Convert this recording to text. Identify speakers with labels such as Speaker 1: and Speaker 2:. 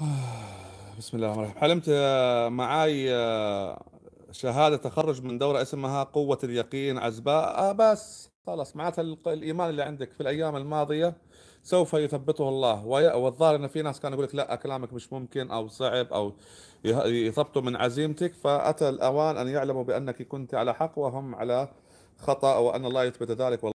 Speaker 1: بسم الله الرحمن
Speaker 2: الرحيم حلمت آه، معاي آه، شهاده تخرج من دوره اسمها قوه اليقين عزباء آه بس خلاص معناتها الايمان اللي عندك في الايام الماضيه سوف يثبته الله والظاهر ان في ناس كانوا يقول لك لا كلامك مش ممكن او صعب او يثبتوا من عزيمتك فاتى الاوان ان يعلموا بانك كنت على حق وهم على خطا وان الله يثبت ذلك